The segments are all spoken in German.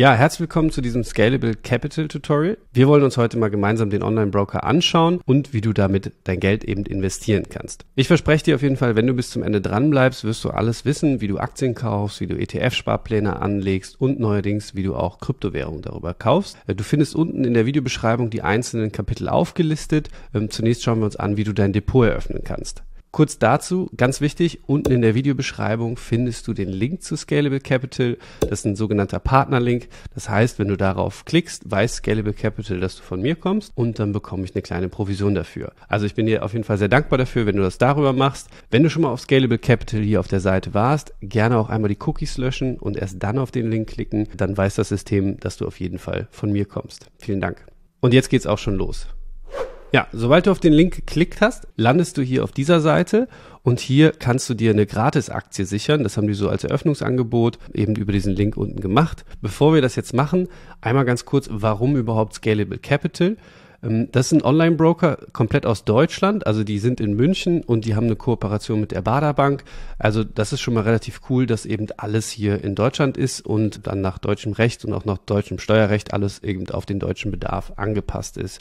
Ja, herzlich willkommen zu diesem Scalable Capital Tutorial. Wir wollen uns heute mal gemeinsam den Online-Broker anschauen und wie du damit dein Geld eben investieren kannst. Ich verspreche dir auf jeden Fall, wenn du bis zum Ende dran bleibst, wirst du alles wissen, wie du Aktien kaufst, wie du ETF-Sparpläne anlegst und neuerdings, wie du auch Kryptowährungen darüber kaufst. Äh, du findest unten in der Videobeschreibung die einzelnen Kapitel aufgelistet. Ähm, zunächst schauen wir uns an, wie du dein Depot eröffnen kannst. Kurz dazu, ganz wichtig, unten in der Videobeschreibung findest du den Link zu Scalable Capital. Das ist ein sogenannter Partnerlink. Das heißt, wenn du darauf klickst, weiß Scalable Capital, dass du von mir kommst und dann bekomme ich eine kleine Provision dafür. Also ich bin dir auf jeden Fall sehr dankbar dafür, wenn du das darüber machst. Wenn du schon mal auf Scalable Capital hier auf der Seite warst, gerne auch einmal die Cookies löschen und erst dann auf den Link klicken. Dann weiß das System, dass du auf jeden Fall von mir kommst. Vielen Dank. Und jetzt geht's auch schon los. Ja, sobald du auf den Link geklickt hast, landest du hier auf dieser Seite und hier kannst du dir eine Gratisaktie sichern. Das haben die so als Eröffnungsangebot eben über diesen Link unten gemacht. Bevor wir das jetzt machen, einmal ganz kurz, warum überhaupt Scalable Capital? Ähm, das ist ein Online-Broker komplett aus Deutschland, also die sind in München und die haben eine Kooperation mit der Bader Bank. Also das ist schon mal relativ cool, dass eben alles hier in Deutschland ist und dann nach deutschem Recht und auch nach deutschem Steuerrecht alles eben auf den deutschen Bedarf angepasst ist.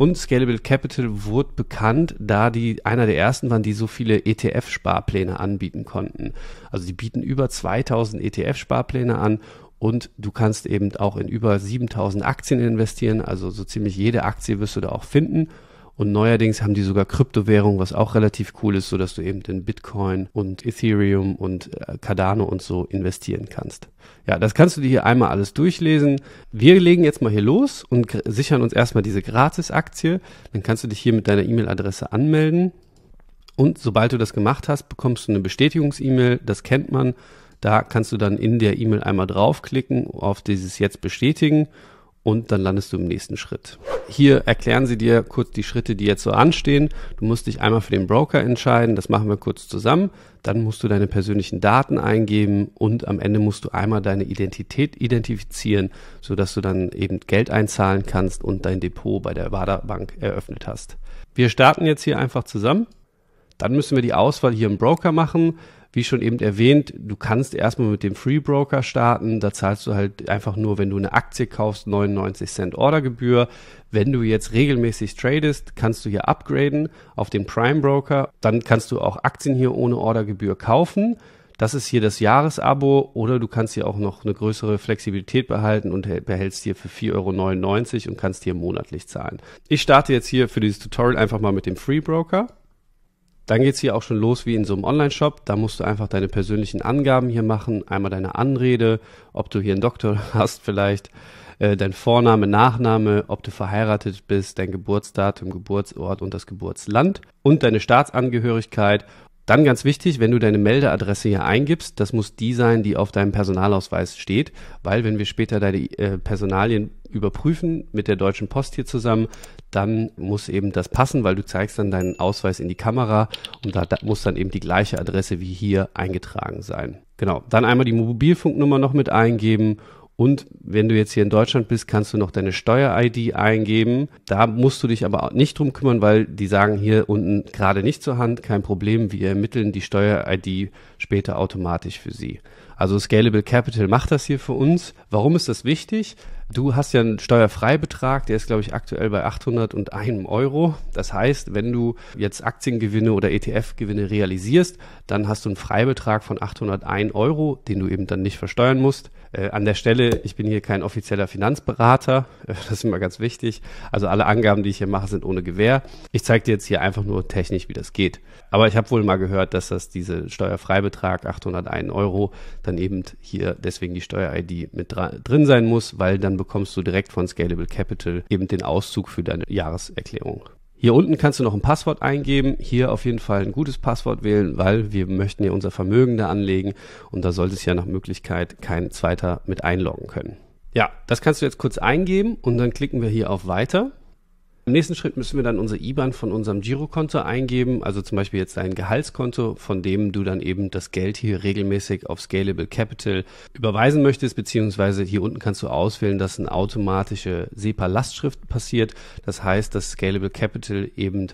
Und Scalable Capital wurde bekannt, da die einer der ersten waren, die so viele ETF-Sparpläne anbieten konnten. Also die bieten über 2000 ETF-Sparpläne an und du kannst eben auch in über 7000 Aktien investieren. Also so ziemlich jede Aktie wirst du da auch finden. Und neuerdings haben die sogar Kryptowährung, was auch relativ cool ist, sodass du eben in Bitcoin und Ethereum und äh, Cardano und so investieren kannst. Ja, das kannst du dir hier einmal alles durchlesen. Wir legen jetzt mal hier los und sichern uns erstmal diese Gratis-Aktie. Dann kannst du dich hier mit deiner E-Mail-Adresse anmelden. Und sobald du das gemacht hast, bekommst du eine Bestätigungs-E-Mail. Das kennt man. Da kannst du dann in der E-Mail einmal draufklicken auf dieses Jetzt bestätigen und dann landest du im nächsten Schritt. Hier erklären sie dir kurz die Schritte, die jetzt so anstehen. Du musst dich einmal für den Broker entscheiden, das machen wir kurz zusammen. Dann musst du deine persönlichen Daten eingeben und am Ende musst du einmal deine Identität identifizieren, sodass du dann eben Geld einzahlen kannst und dein Depot bei der WADA Bank eröffnet hast. Wir starten jetzt hier einfach zusammen. Dann müssen wir die Auswahl hier im Broker machen. Wie schon eben erwähnt, du kannst erstmal mit dem Free Broker starten. Da zahlst du halt einfach nur, wenn du eine Aktie kaufst, 99 Cent Ordergebühr. Wenn du jetzt regelmäßig tradest, kannst du hier upgraden auf den Prime Broker. Dann kannst du auch Aktien hier ohne Ordergebühr kaufen. Das ist hier das Jahresabo oder du kannst hier auch noch eine größere Flexibilität behalten und behältst hier für 4,99 Euro und kannst hier monatlich zahlen. Ich starte jetzt hier für dieses Tutorial einfach mal mit dem Free Broker. Dann geht es hier auch schon los wie in so einem Online-Shop. Da musst du einfach deine persönlichen Angaben hier machen. Einmal deine Anrede, ob du hier einen Doktor hast vielleicht, äh, dein Vorname, Nachname, ob du verheiratet bist, dein Geburtsdatum, Geburtsort und das Geburtsland und deine Staatsangehörigkeit, dann ganz wichtig, wenn du deine Meldeadresse hier eingibst, das muss die sein, die auf deinem Personalausweis steht, weil wenn wir später deine äh, Personalien überprüfen mit der Deutschen Post hier zusammen, dann muss eben das passen, weil du zeigst dann deinen Ausweis in die Kamera und da, da muss dann eben die gleiche Adresse wie hier eingetragen sein. Genau, dann einmal die Mobilfunknummer noch mit eingeben und wenn du jetzt hier in Deutschland bist, kannst du noch deine Steuer-ID eingeben. Da musst du dich aber auch nicht drum kümmern, weil die sagen hier unten gerade nicht zur Hand, kein Problem, wir ermitteln die Steuer-ID später automatisch für sie. Also Scalable Capital macht das hier für uns. Warum ist das wichtig? Du hast ja einen Steuerfreibetrag, der ist, glaube ich, aktuell bei 801 Euro. Das heißt, wenn du jetzt Aktiengewinne oder ETF-Gewinne realisierst, dann hast du einen Freibetrag von 801 Euro, den du eben dann nicht versteuern musst. Äh, an der Stelle, ich bin hier kein offizieller Finanzberater, das ist immer ganz wichtig. Also alle Angaben, die ich hier mache, sind ohne Gewähr. Ich zeige dir jetzt hier einfach nur technisch, wie das geht. Aber ich habe wohl mal gehört, dass das diese Steuerfreibetrag 801 Euro dann eben hier deswegen die Steuer-ID mit drin sein muss, weil dann bekommst du direkt von Scalable Capital eben den Auszug für deine Jahreserklärung. Hier unten kannst du noch ein Passwort eingeben. Hier auf jeden Fall ein gutes Passwort wählen, weil wir möchten ja unser Vermögen da anlegen und da sollte es ja nach Möglichkeit kein zweiter mit einloggen können. Ja, das kannst du jetzt kurz eingeben und dann klicken wir hier auf Weiter. Im nächsten Schritt müssen wir dann unsere IBAN von unserem Girokonto eingeben, also zum Beispiel jetzt dein Gehaltskonto, von dem du dann eben das Geld hier regelmäßig auf Scalable Capital überweisen möchtest, beziehungsweise hier unten kannst du auswählen, dass eine automatische SEPA-Lastschrift passiert. Das heißt, dass Scalable Capital eben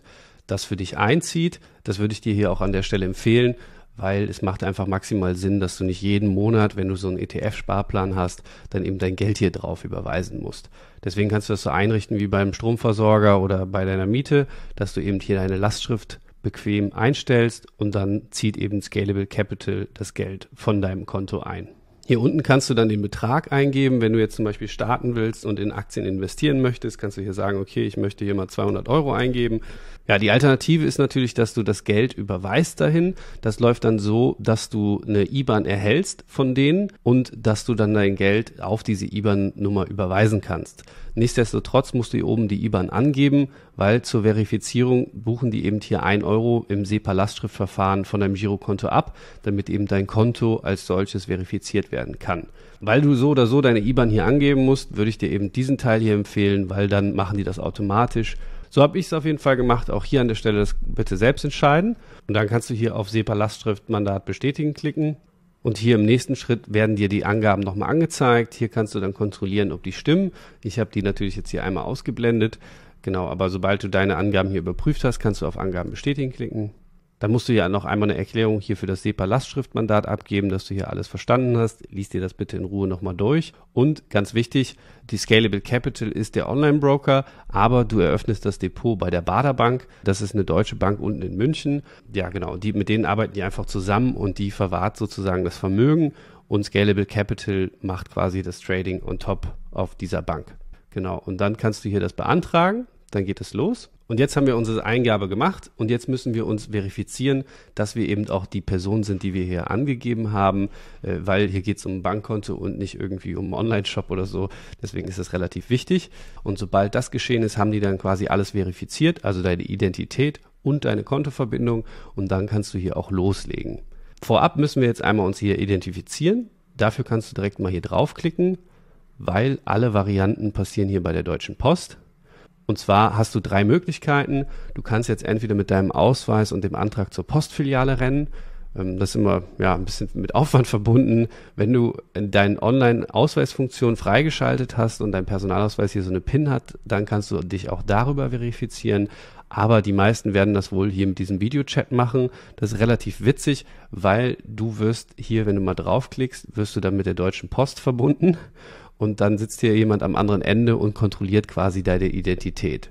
das für dich einzieht. Das würde ich dir hier auch an der Stelle empfehlen weil es macht einfach maximal Sinn, dass du nicht jeden Monat, wenn du so einen ETF-Sparplan hast, dann eben dein Geld hier drauf überweisen musst. Deswegen kannst du das so einrichten wie beim Stromversorger oder bei deiner Miete, dass du eben hier deine Lastschrift bequem einstellst und dann zieht eben Scalable Capital das Geld von deinem Konto ein. Hier unten kannst du dann den Betrag eingeben. Wenn du jetzt zum Beispiel starten willst und in Aktien investieren möchtest, kannst du hier sagen, okay, ich möchte hier mal 200 Euro eingeben. Ja, die Alternative ist natürlich, dass du das Geld überweist dahin. Das läuft dann so, dass du eine IBAN erhältst von denen und dass du dann dein Geld auf diese IBAN-Nummer überweisen kannst. Nichtsdestotrotz musst du hier oben die IBAN angeben, weil zur Verifizierung buchen die eben hier ein Euro im SEPA-Lastschriftverfahren von deinem Girokonto ab, damit eben dein Konto als solches verifiziert werden kann. Weil du so oder so deine IBAN hier angeben musst, würde ich dir eben diesen Teil hier empfehlen, weil dann machen die das automatisch so habe ich es auf jeden Fall gemacht. Auch hier an der Stelle das bitte selbst entscheiden. Und dann kannst du hier auf SEPA-Lastschriftmandat bestätigen klicken. Und hier im nächsten Schritt werden dir die Angaben nochmal angezeigt. Hier kannst du dann kontrollieren, ob die stimmen. Ich habe die natürlich jetzt hier einmal ausgeblendet. Genau, aber sobald du deine Angaben hier überprüft hast, kannst du auf Angaben bestätigen klicken. Dann musst du ja noch einmal eine Erklärung hier für das SEPA-Lastschriftmandat abgeben, dass du hier alles verstanden hast. Lies dir das bitte in Ruhe nochmal durch. Und ganz wichtig, die Scalable Capital ist der Online-Broker, aber du eröffnest das Depot bei der Bader Bank. Das ist eine deutsche Bank unten in München. Ja, genau. Die, mit denen arbeiten die einfach zusammen und die verwahrt sozusagen das Vermögen. Und Scalable Capital macht quasi das Trading on top auf dieser Bank. Genau. Und dann kannst du hier das beantragen. Dann geht es los. Und jetzt haben wir unsere Eingabe gemacht und jetzt müssen wir uns verifizieren, dass wir eben auch die Person sind, die wir hier angegeben haben, äh, weil hier geht es um ein Bankkonto und nicht irgendwie um einen Online-Shop oder so. Deswegen ist das relativ wichtig. Und sobald das geschehen ist, haben die dann quasi alles verifiziert, also deine Identität und deine Kontoverbindung und dann kannst du hier auch loslegen. Vorab müssen wir jetzt einmal uns hier identifizieren. Dafür kannst du direkt mal hier draufklicken, weil alle Varianten passieren hier bei der Deutschen Post. Und zwar hast du drei Möglichkeiten. Du kannst jetzt entweder mit deinem Ausweis und dem Antrag zur Postfiliale rennen. Ähm, das ist immer ja, ein bisschen mit Aufwand verbunden. Wenn du deine Online-Ausweisfunktion freigeschaltet hast und dein Personalausweis hier so eine PIN hat, dann kannst du dich auch darüber verifizieren. Aber die meisten werden das wohl hier mit diesem Videochat machen. Das ist relativ witzig, weil du wirst hier, wenn du mal draufklickst, wirst du dann mit der Deutschen Post verbunden und dann sitzt hier jemand am anderen Ende und kontrolliert quasi deine Identität.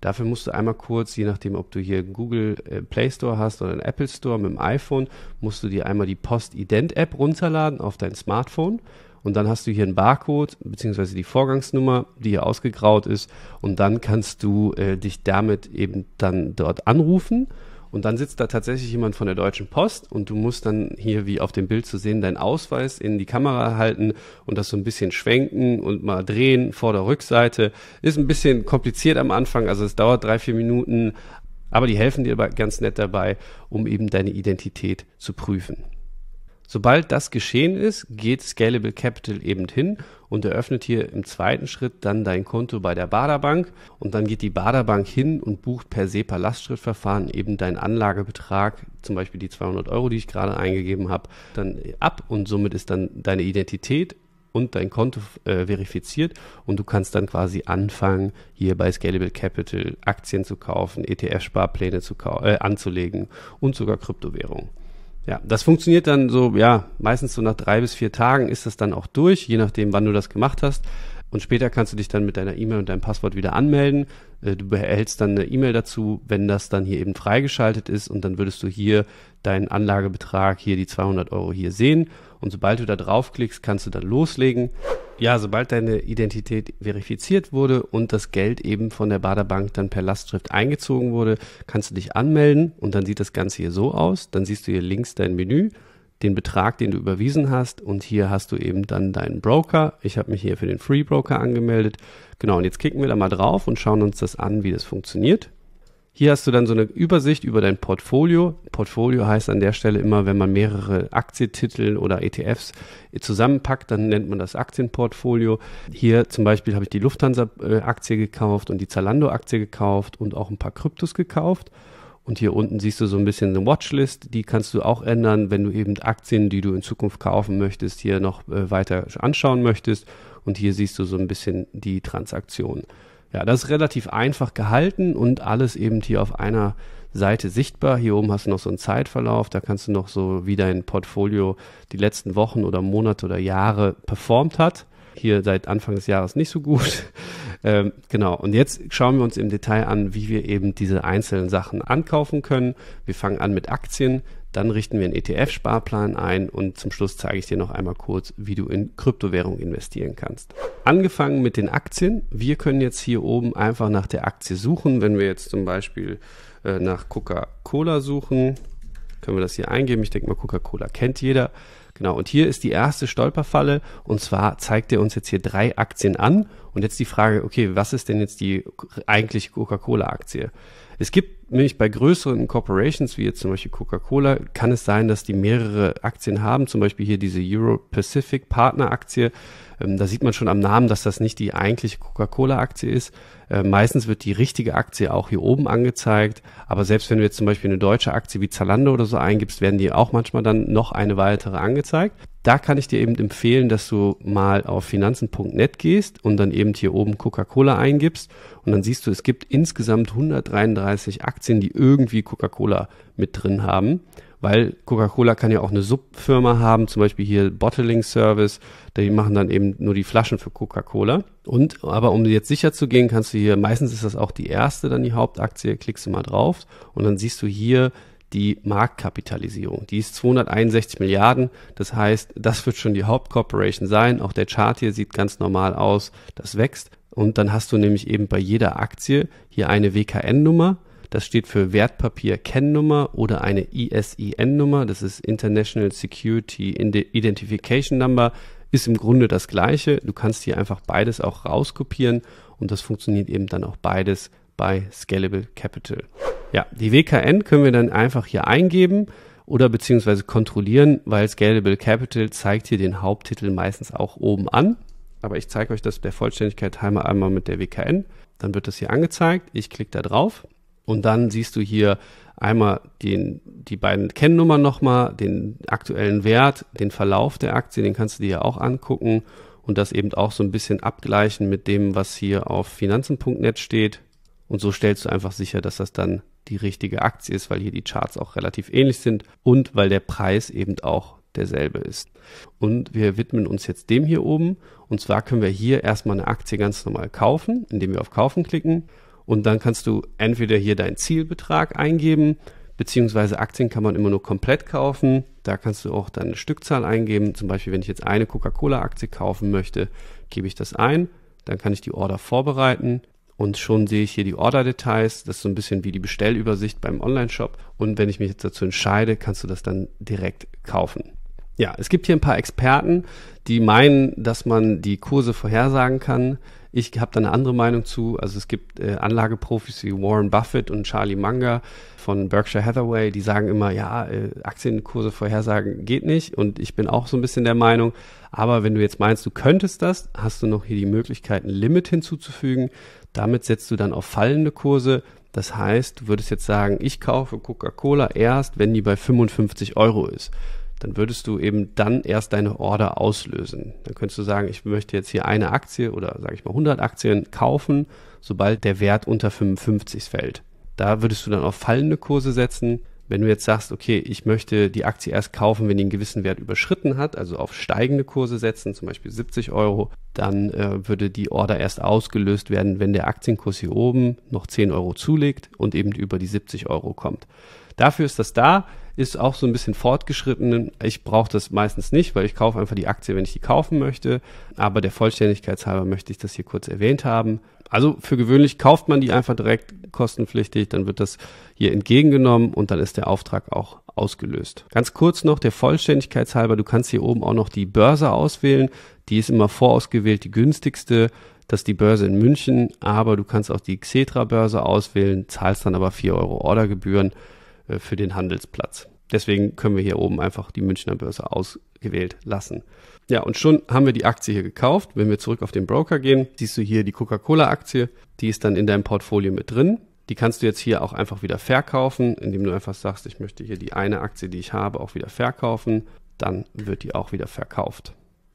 Dafür musst du einmal kurz, je nachdem, ob du hier einen Google äh, Play Store hast oder einen Apple Store mit dem iPhone, musst du dir einmal die postident app runterladen auf dein Smartphone. Und dann hast du hier einen Barcode, beziehungsweise die Vorgangsnummer, die hier ausgegraut ist. Und dann kannst du äh, dich damit eben dann dort anrufen und dann sitzt da tatsächlich jemand von der Deutschen Post und du musst dann hier, wie auf dem Bild zu sehen, deinen Ausweis in die Kamera halten und das so ein bisschen schwenken und mal drehen, vor der Rückseite. Ist ein bisschen kompliziert am Anfang, also es dauert drei, vier Minuten, aber die helfen dir ganz nett dabei, um eben deine Identität zu prüfen. Sobald das geschehen ist, geht Scalable Capital eben hin und eröffnet hier im zweiten Schritt dann dein Konto bei der Baderbank und dann geht die Baderbank hin und bucht per SEPA Lastschriftverfahren eben deinen Anlagebetrag, zum Beispiel die 200 Euro, die ich gerade eingegeben habe, dann ab und somit ist dann deine Identität und dein Konto äh, verifiziert und du kannst dann quasi anfangen, hier bei Scalable Capital Aktien zu kaufen, ETF-Sparpläne äh, anzulegen und sogar Kryptowährungen. Ja, das funktioniert dann so, ja, meistens so nach drei bis vier Tagen ist das dann auch durch, je nachdem, wann du das gemacht hast. Und später kannst du dich dann mit deiner E-Mail und deinem Passwort wieder anmelden. Äh, du behältst dann eine E-Mail dazu, wenn das dann hier eben freigeschaltet ist. Und dann würdest du hier deinen Anlagebetrag, hier die 200 Euro hier sehen. Und sobald du da draufklickst, kannst du dann loslegen. Ja, sobald deine Identität verifiziert wurde und das Geld eben von der Baderbank dann per Lastschrift eingezogen wurde, kannst du dich anmelden und dann sieht das Ganze hier so aus. Dann siehst du hier links dein Menü, den Betrag, den du überwiesen hast und hier hast du eben dann deinen Broker. Ich habe mich hier für den Free Broker angemeldet. Genau, und jetzt klicken wir da mal drauf und schauen uns das an, wie das funktioniert. Hier hast du dann so eine Übersicht über dein Portfolio. Portfolio heißt an der Stelle immer, wenn man mehrere Aktientitel oder ETFs zusammenpackt, dann nennt man das Aktienportfolio. Hier zum Beispiel habe ich die Lufthansa-Aktie gekauft und die Zalando-Aktie gekauft und auch ein paar Kryptos gekauft. Und hier unten siehst du so ein bisschen eine Watchlist, die kannst du auch ändern, wenn du eben Aktien, die du in Zukunft kaufen möchtest, hier noch äh, weiter anschauen möchtest. Und hier siehst du so ein bisschen die Transaktionen. Ja, das ist relativ einfach gehalten und alles eben hier auf einer Seite sichtbar. Hier oben hast du noch so einen Zeitverlauf, da kannst du noch so, wie dein Portfolio die letzten Wochen oder Monate oder Jahre performt hat. Hier seit Anfang des Jahres nicht so gut. Ähm, genau, und jetzt schauen wir uns im Detail an, wie wir eben diese einzelnen Sachen ankaufen können. Wir fangen an mit Aktien. Dann richten wir einen ETF-Sparplan ein und zum Schluss zeige ich dir noch einmal kurz, wie du in Kryptowährung investieren kannst. Angefangen mit den Aktien. Wir können jetzt hier oben einfach nach der Aktie suchen. Wenn wir jetzt zum Beispiel äh, nach Coca-Cola suchen, können wir das hier eingeben. Ich denke mal, Coca-Cola kennt jeder. Genau, und hier ist die erste Stolperfalle und zwar zeigt er uns jetzt hier drei Aktien an und jetzt die Frage, okay, was ist denn jetzt die eigentliche Coca-Cola-Aktie? Es gibt Nämlich bei größeren Corporations, wie jetzt zum Beispiel Coca-Cola, kann es sein, dass die mehrere Aktien haben, zum Beispiel hier diese Euro-Pacific Partner-Aktie. Ähm, da sieht man schon am Namen, dass das nicht die eigentliche Coca-Cola-Aktie ist. Äh, meistens wird die richtige Aktie auch hier oben angezeigt. Aber selbst wenn du jetzt zum Beispiel eine deutsche Aktie wie Zalando oder so eingibst, werden die auch manchmal dann noch eine weitere angezeigt. Da kann ich dir eben empfehlen, dass du mal auf finanzen.net gehst und dann eben hier oben Coca-Cola eingibst. Und dann siehst du, es gibt insgesamt 133 Aktien Aktien, die irgendwie Coca-Cola mit drin haben, weil Coca-Cola kann ja auch eine Subfirma haben, zum Beispiel hier Bottling Service, die machen dann eben nur die Flaschen für Coca-Cola. Und aber um jetzt sicher zu gehen, kannst du hier, meistens ist das auch die erste, dann die Hauptaktie, klickst du mal drauf und dann siehst du hier die Marktkapitalisierung. Die ist 261 Milliarden. Das heißt, das wird schon die Hauptcorporation sein. Auch der Chart hier sieht ganz normal aus. Das wächst. Und dann hast du nämlich eben bei jeder Aktie hier eine WKN-Nummer das steht für Wertpapier-Kennnummer oder eine ISIN-Nummer. Das ist International Security Identification Number. Ist im Grunde das gleiche. Du kannst hier einfach beides auch rauskopieren und das funktioniert eben dann auch beides bei Scalable Capital. Ja, die WKN können wir dann einfach hier eingeben oder beziehungsweise kontrollieren, weil Scalable Capital zeigt hier den Haupttitel meistens auch oben an. Aber ich zeige euch das der Vollständigkeit halber einmal mit der WKN. Dann wird das hier angezeigt. Ich klicke da drauf und dann siehst du hier einmal den, die beiden Kennnummern nochmal, den aktuellen Wert, den Verlauf der Aktie, den kannst du dir ja auch angucken und das eben auch so ein bisschen abgleichen mit dem, was hier auf finanzen.net steht. Und so stellst du einfach sicher, dass das dann die richtige Aktie ist, weil hier die Charts auch relativ ähnlich sind und weil der Preis eben auch derselbe ist. Und wir widmen uns jetzt dem hier oben. Und zwar können wir hier erstmal eine Aktie ganz normal kaufen, indem wir auf Kaufen klicken. Und dann kannst du entweder hier deinen Zielbetrag eingeben, beziehungsweise Aktien kann man immer nur komplett kaufen. Da kannst du auch deine Stückzahl eingeben. Zum Beispiel, wenn ich jetzt eine Coca-Cola-Aktie kaufen möchte, gebe ich das ein. Dann kann ich die Order vorbereiten, und schon sehe ich hier die Order-Details. Das ist so ein bisschen wie die Bestellübersicht beim Online-Shop. Und wenn ich mich jetzt dazu entscheide, kannst du das dann direkt kaufen. Ja, es gibt hier ein paar Experten, die meinen, dass man die Kurse vorhersagen kann. Ich habe da eine andere Meinung zu. Also es gibt äh, Anlageprofis wie Warren Buffett und Charlie Munger von Berkshire Hathaway, die sagen immer, ja, äh, Aktienkurse vorhersagen geht nicht. Und ich bin auch so ein bisschen der Meinung, aber wenn du jetzt meinst, du könntest das, hast du noch hier die Möglichkeit, ein Limit hinzuzufügen. Damit setzt du dann auf fallende Kurse. Das heißt, du würdest jetzt sagen, ich kaufe Coca-Cola erst, wenn die bei 55 Euro ist dann würdest du eben dann erst deine Order auslösen. Dann könntest du sagen, ich möchte jetzt hier eine Aktie oder sage ich mal 100 Aktien kaufen, sobald der Wert unter 55 fällt. Da würdest du dann auf fallende Kurse setzen wenn du jetzt sagst, okay, ich möchte die Aktie erst kaufen, wenn die einen gewissen Wert überschritten hat, also auf steigende Kurse setzen, zum Beispiel 70 Euro, dann äh, würde die Order erst ausgelöst werden, wenn der Aktienkurs hier oben noch 10 Euro zulegt und eben über die 70 Euro kommt. Dafür ist das da, ist auch so ein bisschen fortgeschritten. Ich brauche das meistens nicht, weil ich kaufe einfach die Aktie, wenn ich die kaufen möchte. Aber der Vollständigkeit halber möchte ich das hier kurz erwähnt haben also für gewöhnlich kauft man die einfach direkt kostenpflichtig, dann wird das hier entgegengenommen und dann ist der Auftrag auch ausgelöst. Ganz kurz noch, der Vollständigkeitshalber, du kannst hier oben auch noch die Börse auswählen. Die ist immer vorausgewählt, die günstigste. Das ist die Börse in München, aber du kannst auch die Xetra-Börse auswählen, zahlst dann aber 4 Euro Ordergebühren äh, für den Handelsplatz. Deswegen können wir hier oben einfach die Münchner Börse ausgewählt lassen. Ja, und schon haben wir die Aktie hier gekauft. Wenn wir zurück auf den Broker gehen, siehst du hier die Coca-Cola-Aktie. Die ist dann in deinem Portfolio mit drin. Die kannst du jetzt hier auch einfach wieder verkaufen, indem du einfach sagst, ich möchte hier die eine Aktie, die ich habe, auch wieder verkaufen. Dann wird die auch wieder verkauft.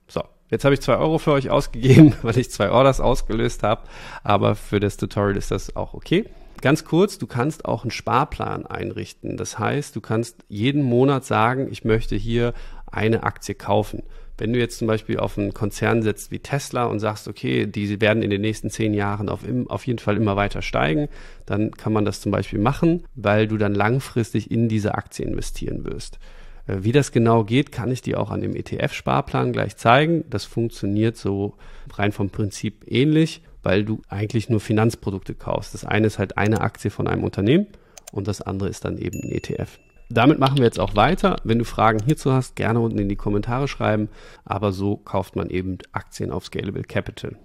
So, jetzt habe ich zwei Euro für euch ausgegeben, weil ich zwei Orders ausgelöst habe. Aber für das Tutorial ist das auch okay. Ganz kurz, du kannst auch einen Sparplan einrichten. Das heißt, du kannst jeden Monat sagen, ich möchte hier eine Aktie kaufen. Wenn du jetzt zum Beispiel auf einen Konzern setzt wie Tesla und sagst, okay, die werden in den nächsten zehn Jahren auf, im, auf jeden Fall immer weiter steigen, dann kann man das zum Beispiel machen, weil du dann langfristig in diese Aktie investieren wirst. Äh, wie das genau geht, kann ich dir auch an dem ETF-Sparplan gleich zeigen. Das funktioniert so rein vom Prinzip ähnlich, weil du eigentlich nur Finanzprodukte kaufst. Das eine ist halt eine Aktie von einem Unternehmen und das andere ist dann eben ein ETF damit machen wir jetzt auch weiter. Wenn du Fragen hierzu hast, gerne unten in die Kommentare schreiben. Aber so kauft man eben Aktien auf Scalable Capital.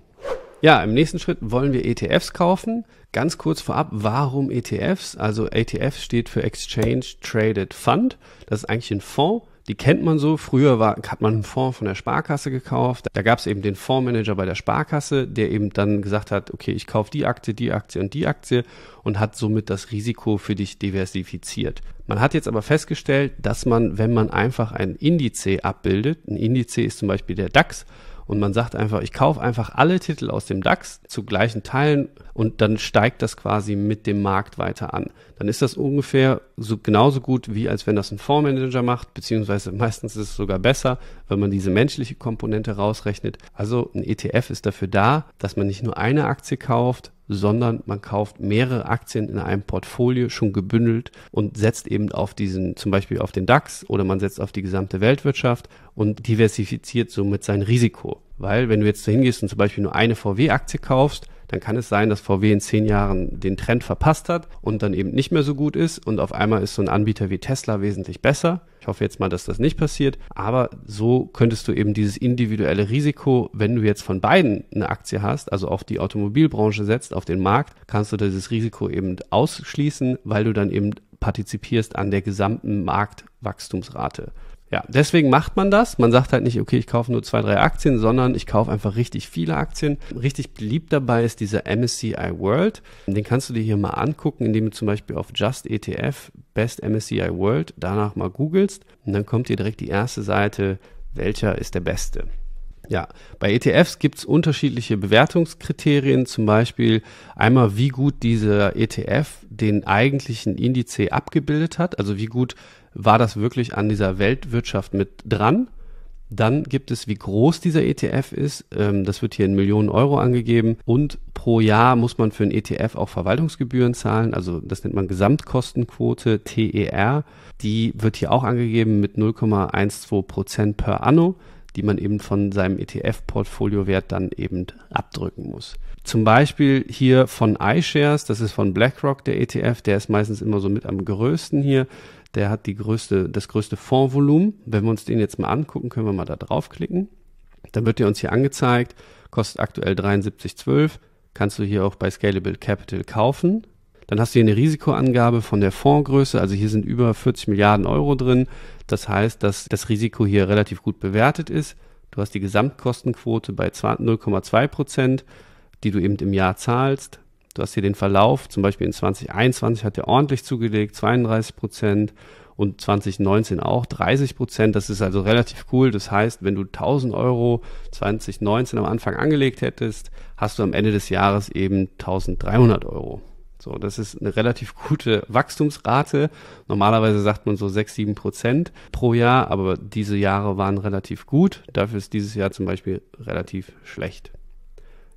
Ja, im nächsten Schritt wollen wir ETFs kaufen. Ganz kurz vorab, warum ETFs? Also ETF steht für Exchange Traded Fund. Das ist eigentlich ein Fonds die kennt man so. Früher war, hat man einen Fonds von der Sparkasse gekauft. Da gab es eben den Fondsmanager bei der Sparkasse, der eben dann gesagt hat, okay, ich kaufe die Aktie, die Aktie und die Aktie und hat somit das Risiko für dich diversifiziert. Man hat jetzt aber festgestellt, dass man, wenn man einfach ein Indice abbildet, ein Indice ist zum Beispiel der DAX, und man sagt einfach, ich kaufe einfach alle Titel aus dem DAX zu gleichen Teilen und dann steigt das quasi mit dem Markt weiter an. Dann ist das ungefähr so genauso gut wie als wenn das ein Fondsmanager macht, beziehungsweise meistens ist es sogar besser, wenn man diese menschliche Komponente rausrechnet. Also ein ETF ist dafür da, dass man nicht nur eine Aktie kauft, sondern man kauft mehrere Aktien in einem Portfolio schon gebündelt und setzt eben auf diesen, zum Beispiel auf den DAX oder man setzt auf die gesamte Weltwirtschaft und diversifiziert somit sein Risiko. Weil wenn du jetzt da hingehst und zum Beispiel nur eine VW-Aktie kaufst, dann kann es sein, dass VW in zehn Jahren den Trend verpasst hat und dann eben nicht mehr so gut ist und auf einmal ist so ein Anbieter wie Tesla wesentlich besser. Ich hoffe jetzt mal, dass das nicht passiert. Aber so könntest du eben dieses individuelle Risiko, wenn du jetzt von beiden eine Aktie hast, also auf die Automobilbranche setzt, auf den Markt, kannst du dieses Risiko eben ausschließen, weil du dann eben partizipierst an der gesamten Marktwachstumsrate. Ja, deswegen macht man das. Man sagt halt nicht, okay, ich kaufe nur zwei, drei Aktien, sondern ich kaufe einfach richtig viele Aktien. Richtig beliebt dabei ist dieser MSCI World. Den kannst du dir hier mal angucken, indem du zum Beispiel auf Just ETF Best MSCI World danach mal googelst und dann kommt dir direkt die erste Seite, welcher ist der beste. Ja, bei ETFs gibt es unterschiedliche Bewertungskriterien, zum Beispiel einmal, wie gut dieser ETF den eigentlichen Indiz abgebildet hat, also wie gut war das wirklich an dieser Weltwirtschaft mit dran. Dann gibt es, wie groß dieser ETF ist. Ähm, das wird hier in Millionen Euro angegeben. Und pro Jahr muss man für einen ETF auch Verwaltungsgebühren zahlen. Also das nennt man Gesamtkostenquote TER. Die wird hier auch angegeben mit 0,12 Prozent per Anno die man eben von seinem ETF-Portfoliowert dann eben abdrücken muss. Zum Beispiel hier von iShares, das ist von BlackRock der ETF, der ist meistens immer so mit am größten hier. Der hat die größte, das größte Fondsvolumen. Wenn wir uns den jetzt mal angucken, können wir mal da draufklicken. Dann wird der uns hier angezeigt, kostet aktuell 73,12. Kannst du hier auch bei Scalable Capital kaufen. Dann hast du hier eine Risikoangabe von der Fondsgröße. Also hier sind über 40 Milliarden Euro drin. Das heißt, dass das Risiko hier relativ gut bewertet ist. Du hast die Gesamtkostenquote bei 0,2 Prozent, die du eben im Jahr zahlst. Du hast hier den Verlauf, zum Beispiel in 2021 hat er ordentlich zugelegt, 32 Prozent und 2019 auch 30 Prozent. Das ist also relativ cool. Das heißt, wenn du 1000 Euro 2019 am Anfang angelegt hättest, hast du am Ende des Jahres eben 1300 Euro. So, das ist eine relativ gute Wachstumsrate. Normalerweise sagt man so 6, 7 Prozent pro Jahr, aber diese Jahre waren relativ gut. Dafür ist dieses Jahr zum Beispiel relativ schlecht.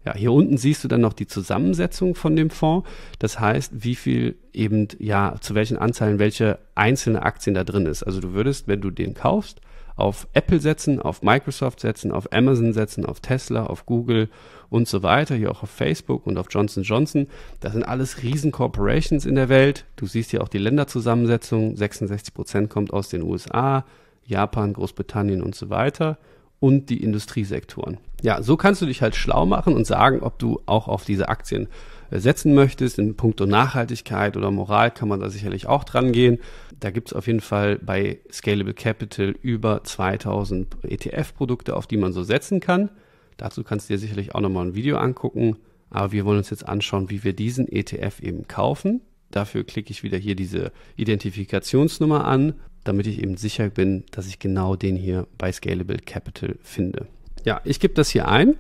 Ja, hier unten siehst du dann noch die Zusammensetzung von dem Fonds. Das heißt, wie viel eben, ja, zu welchen Anzahlen welche einzelne Aktien da drin ist. Also du würdest, wenn du den kaufst, auf Apple setzen, auf Microsoft setzen, auf Amazon setzen, auf Tesla, auf Google und so weiter, hier auch auf Facebook und auf Johnson Johnson. Das sind alles riesen Corporations in der Welt. Du siehst hier auch die Länderzusammensetzung. 66 Prozent kommt aus den USA, Japan, Großbritannien und so weiter und die Industriesektoren. Ja, so kannst du dich halt schlau machen und sagen, ob du auch auf diese Aktien setzen möchtest. In puncto Nachhaltigkeit oder Moral kann man da sicherlich auch dran gehen. Da gibt es auf jeden Fall bei Scalable Capital über 2000 ETF-Produkte, auf die man so setzen kann. Dazu kannst du dir sicherlich auch nochmal ein Video angucken. Aber wir wollen uns jetzt anschauen, wie wir diesen ETF eben kaufen. Dafür klicke ich wieder hier diese Identifikationsnummer an, damit ich eben sicher bin, dass ich genau den hier bei Scalable Capital finde. Ja, ich gebe das hier ein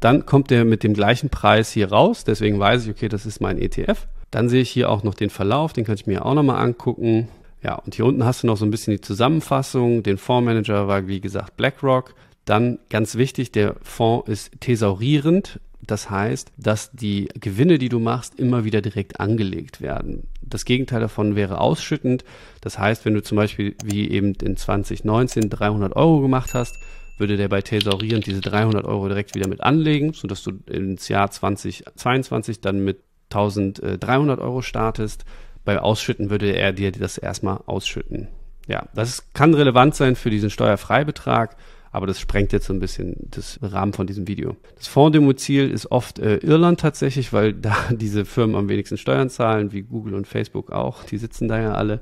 dann kommt der mit dem gleichen Preis hier raus. Deswegen weiß ich, okay, das ist mein ETF. Dann sehe ich hier auch noch den Verlauf. Den kann ich mir auch nochmal angucken. Ja, und hier unten hast du noch so ein bisschen die Zusammenfassung. Den Fondsmanager war, wie gesagt, BlackRock. Dann ganz wichtig, der Fonds ist thesaurierend. Das heißt, dass die Gewinne, die du machst, immer wieder direkt angelegt werden. Das Gegenteil davon wäre ausschüttend. Das heißt, wenn du zum Beispiel wie eben in 2019 300 Euro gemacht hast, würde der bei Thesaurieren diese 300 Euro direkt wieder mit anlegen, sodass du ins Jahr 2022 dann mit 1300 Euro startest. Bei Ausschütten würde er dir das erstmal ausschütten. Ja, das kann relevant sein für diesen Steuerfreibetrag, aber das sprengt jetzt so ein bisschen das Rahmen von diesem Video. Das Fondsdomizil ist oft äh, Irland tatsächlich, weil da diese Firmen am wenigsten Steuern zahlen, wie Google und Facebook auch. Die sitzen da ja alle.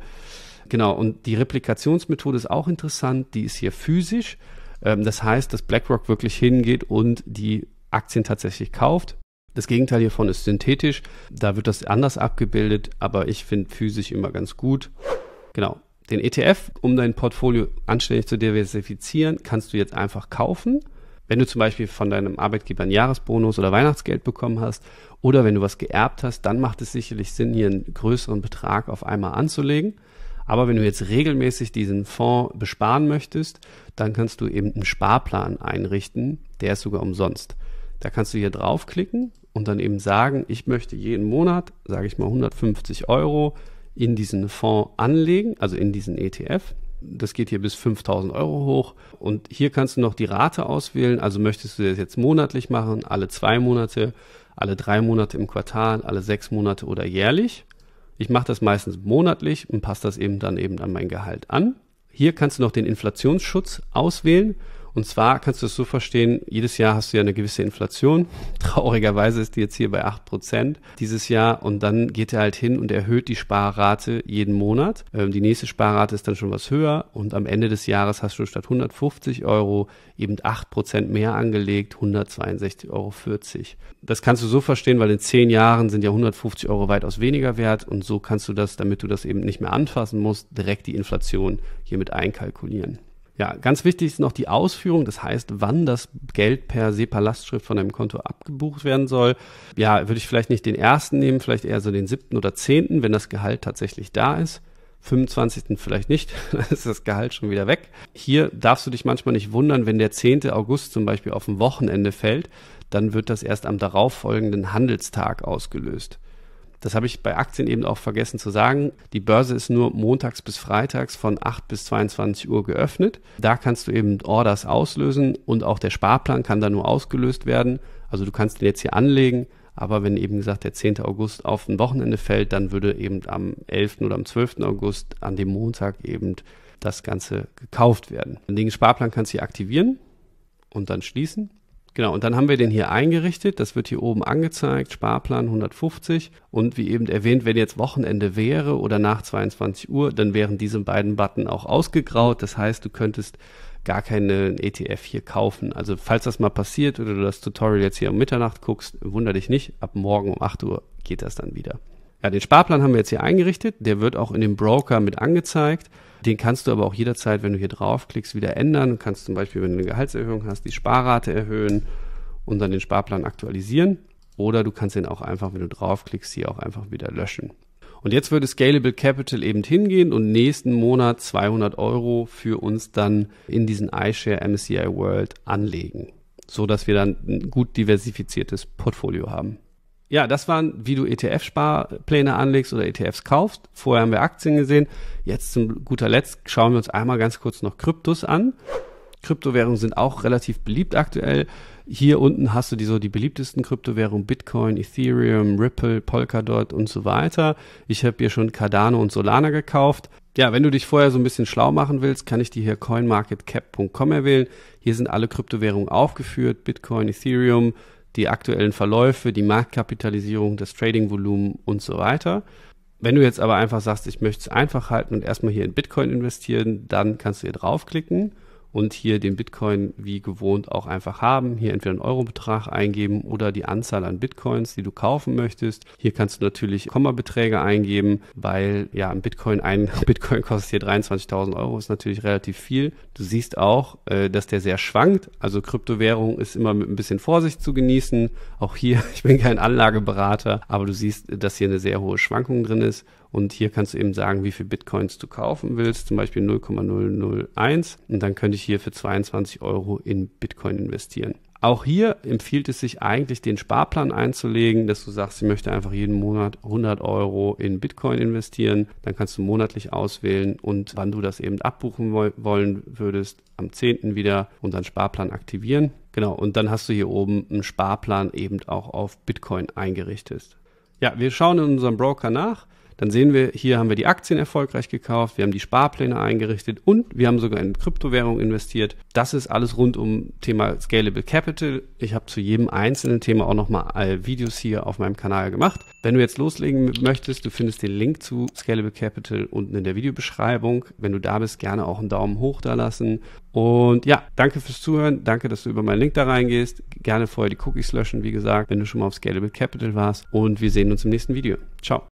Genau, und die Replikationsmethode ist auch interessant, die ist hier physisch. Ähm, das heißt, dass BlackRock wirklich hingeht und die Aktien tatsächlich kauft. Das Gegenteil hiervon ist synthetisch. Da wird das anders abgebildet, aber ich finde physisch immer ganz gut. Genau. Den ETF, um dein Portfolio anständig zu diversifizieren, kannst du jetzt einfach kaufen. Wenn du zum Beispiel von deinem Arbeitgeber einen Jahresbonus oder Weihnachtsgeld bekommen hast oder wenn du was geerbt hast, dann macht es sicherlich Sinn, hier einen größeren Betrag auf einmal anzulegen. Aber wenn du jetzt regelmäßig diesen Fonds besparen möchtest, dann kannst du eben einen Sparplan einrichten. Der ist sogar umsonst. Da kannst du hier draufklicken und dann eben sagen, ich möchte jeden Monat, sage ich mal 150 Euro, in diesen Fonds anlegen, also in diesen ETF. Das geht hier bis 5000 Euro hoch. Und hier kannst du noch die Rate auswählen. Also möchtest du das jetzt monatlich machen, alle zwei Monate, alle drei Monate im Quartal, alle sechs Monate oder jährlich. Ich mache das meistens monatlich und passe das eben dann eben an mein Gehalt an. Hier kannst du noch den Inflationsschutz auswählen und zwar kannst du es so verstehen, jedes Jahr hast du ja eine gewisse Inflation. Traurigerweise ist die jetzt hier bei 8% dieses Jahr. Und dann geht er halt hin und erhöht die Sparrate jeden Monat. Ähm, die nächste Sparrate ist dann schon was höher. Und am Ende des Jahres hast du statt 150 Euro eben 8% mehr angelegt, 162,40 Euro. Das kannst du so verstehen, weil in zehn Jahren sind ja 150 Euro weitaus weniger wert. Und so kannst du das, damit du das eben nicht mehr anfassen musst, direkt die Inflation hiermit einkalkulieren. Ja, ganz wichtig ist noch die Ausführung, das heißt, wann das Geld per SEPA-Lastschrift von deinem Konto abgebucht werden soll. Ja, würde ich vielleicht nicht den ersten nehmen, vielleicht eher so den siebten oder zehnten, wenn das Gehalt tatsächlich da ist. 25. vielleicht nicht, dann ist das Gehalt schon wieder weg. Hier darfst du dich manchmal nicht wundern, wenn der 10. August zum Beispiel auf ein Wochenende fällt, dann wird das erst am darauffolgenden Handelstag ausgelöst. Das habe ich bei Aktien eben auch vergessen zu sagen. Die Börse ist nur montags bis freitags von 8 bis 22 Uhr geöffnet. Da kannst du eben Orders auslösen und auch der Sparplan kann da nur ausgelöst werden. Also du kannst den jetzt hier anlegen, aber wenn eben gesagt der 10. August auf ein Wochenende fällt, dann würde eben am 11. oder am 12. August an dem Montag eben das Ganze gekauft werden. Den Sparplan kannst du hier aktivieren und dann schließen. Genau, und dann haben wir den hier eingerichtet. Das wird hier oben angezeigt, Sparplan 150. Und wie eben erwähnt, wenn jetzt Wochenende wäre oder nach 22 Uhr, dann wären diese beiden Button auch ausgegraut. Das heißt, du könntest gar keinen ETF hier kaufen. Also falls das mal passiert oder du das Tutorial jetzt hier um Mitternacht guckst, wunder dich nicht, ab morgen um 8 Uhr geht das dann wieder. Ja, den Sparplan haben wir jetzt hier eingerichtet. Der wird auch in dem Broker mit angezeigt. Den kannst du aber auch jederzeit, wenn du hier draufklickst, wieder ändern. Du kannst zum Beispiel, wenn du eine Gehaltserhöhung hast, die Sparrate erhöhen und dann den Sparplan aktualisieren. Oder du kannst den auch einfach, wenn du draufklickst, hier auch einfach wieder löschen. Und jetzt würde Scalable Capital eben hingehen und nächsten Monat 200 Euro für uns dann in diesen iShare MSCI World anlegen, so dass wir dann ein gut diversifiziertes Portfolio haben ja, das waren, wie du ETF-Sparpläne anlegst oder ETFs kaufst. Vorher haben wir Aktien gesehen. Jetzt zum guter Letzt schauen wir uns einmal ganz kurz noch Kryptos an. Kryptowährungen sind auch relativ beliebt aktuell. Hier unten hast du die so die beliebtesten Kryptowährungen Bitcoin, Ethereum, Ripple, Polkadot und so weiter. Ich habe hier schon Cardano und Solana gekauft. Ja, wenn du dich vorher so ein bisschen schlau machen willst, kann ich dir hier coinmarketcap.com erwählen. Hier sind alle Kryptowährungen aufgeführt, Bitcoin, Ethereum, die aktuellen Verläufe, die Marktkapitalisierung, das Tradingvolumen und so weiter. Wenn du jetzt aber einfach sagst, ich möchte es einfach halten und erstmal hier in Bitcoin investieren, dann kannst du hier draufklicken und hier den Bitcoin wie gewohnt auch einfach haben. Hier entweder einen Eurobetrag eingeben oder die Anzahl an Bitcoins, die du kaufen möchtest. Hier kannst du natürlich Kommabeträge eingeben, weil ja ein Bitcoin, ein Bitcoin kostet hier 23.000 Euro, ist natürlich relativ viel. Du siehst auch, äh, dass der sehr schwankt. Also Kryptowährung ist immer mit ein bisschen Vorsicht zu genießen. Auch hier, ich bin kein Anlageberater, aber du siehst, dass hier eine sehr hohe Schwankung drin ist. Und hier kannst du eben sagen, wie viel Bitcoins du kaufen willst, zum Beispiel 0,001. Und dann könnte ich hier für 22 Euro in Bitcoin investieren. Auch hier empfiehlt es sich eigentlich, den Sparplan einzulegen, dass du sagst, ich möchte einfach jeden Monat 100 Euro in Bitcoin investieren. Dann kannst du monatlich auswählen und wann du das eben abbuchen wollen würdest, am 10. wieder unseren Sparplan aktivieren. Genau, und dann hast du hier oben einen Sparplan eben auch auf Bitcoin eingerichtet. Ja, wir schauen in unserem Broker nach dann sehen wir, hier haben wir die Aktien erfolgreich gekauft, wir haben die Sparpläne eingerichtet und wir haben sogar in Kryptowährung investiert. Das ist alles rund um Thema Scalable Capital. Ich habe zu jedem einzelnen Thema auch nochmal äh, Videos hier auf meinem Kanal gemacht. Wenn du jetzt loslegen möchtest, du findest den Link zu Scalable Capital unten in der Videobeschreibung. Wenn du da bist, gerne auch einen Daumen hoch da lassen. Und ja, danke fürs Zuhören. Danke, dass du über meinen Link da reingehst. Gerne vorher die Cookies löschen, wie gesagt, wenn du schon mal auf Scalable Capital warst. Und wir sehen uns im nächsten Video. Ciao.